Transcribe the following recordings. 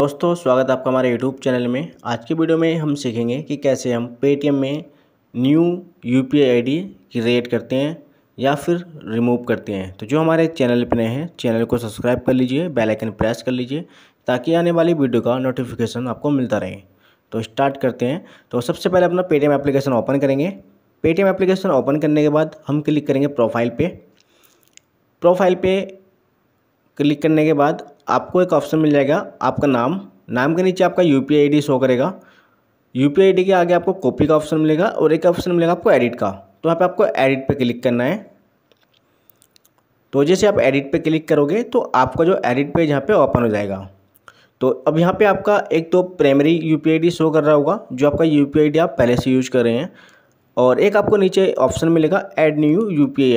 दोस्तों स्वागत है आपका हमारे यूट्यूब चैनल में आज की वीडियो में हम सीखेंगे कि कैसे हम पेटीएम में new U P I create करते हैं या फिर रिमूव करते हैं तो जो हमारे चैनल पर नए हैं चैनल को सब्सक्राइब कर लीजिए बेल आइकन प्रेस कर लीजिए ताकि आने वाली वीडियो का नोटिफिकेशन आपको मिलता रहे तो स्टार्ट करते हैं तो सबसे पहले अपना पेटीएम एप्लीकेशन ओपन करेंगे पेटीएम एप्लीकेशन ओपन करने के बाद हम क्लिक करेंगे प्रोफाइल पे प्रोफाइल पे क्लिक करने के बाद आपको एक ऑप्शन मिल जाएगा आपका नाम नाम के नीचे आपका यू पी आई शो करेगा यू पी आई के आगे आपको कॉपी का ऑप्शन मिलेगा और एक ऑप्शन मिलेगा आपको एडिट का तो यहाँ पे आपको एडिट पे क्लिक करना है तो जैसे आप एडिट पे क्लिक करोगे तो आपका जो एडिट पेज यहाँ पे ओपन हो जाएगा तो अब यहाँ पे आपका एक तो प्राइमरी यू पी शो कर रहा होगा जो आपका यू पी आप पहले से यूज कर रहे हैं और एक आपको नीचे ऑप्शन मिलेगा ऐड न्यू यू पी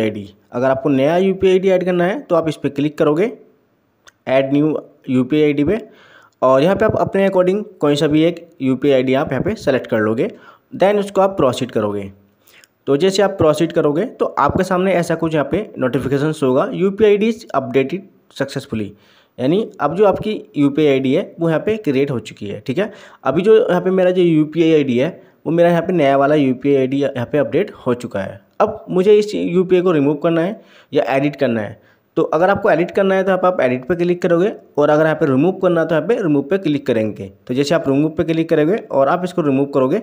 अगर आपको नया यू पी ऐड करना है तो आप इस पर क्लिक करोगे add new U P I पे और यहाँ पे आप अपने अकॉर्डिंग कोई सा भी एक यू पी आई आप यहाँ पे सेलेक्ट कर लोगे देन उसको आप प्रोसीड करोगे तो जैसे आप प्रोसीड करोगे तो आपके सामने ऐसा कुछ यहाँ पे नोटिफिकेशन होगा U P I D is updated successfully यानी अब जो आपकी यू पी आई डी है वो यहाँ पे क्रिएट हो चुकी है ठीक है अभी जो यहाँ पे मेरा जो यू पी आई डी है वो मेरा यहाँ पे नया वाला यू पी आई डी यहाँ पे अपडेट हो चुका है अब मुझे इस यू पी आई को रिमूव करना है या एडिट करना है तो अगर आपको एडिट करना है तो आप आप एडिट पर क्लिक करोगे और अगर यहाँ पर रिमूव करना है तो यहाँ पर रिमूव पर क्लिक करेंगे तो जैसे आप रिमूव पर क्लिक करेंगे और आप इसको रिमूव करोगे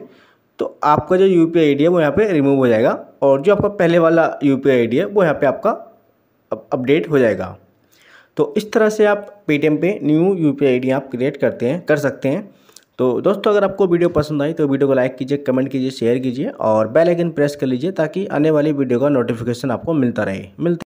तो आपका जो यू पी आई है वो यहाँ पर रिमूव हो जाएगा और जो आपका पहले वाला यू पी आई है वो यहाँ पर आपका अपडेट हो जाएगा तो इस तरह से आप पेटीएम पे न्यू यू पी आप क्रिएट करते हैं कर सकते हैं तो दोस्तों अगर आपको वीडियो पसंद आई तो वीडियो को लाइक कीजिए कमेंट कीजिए शेयर कीजिए और बेल आइकन प्रेस कर लीजिए ताकि आने वाली वीडियो का नोटिफिकेशन आपको मिलता रहे मिलता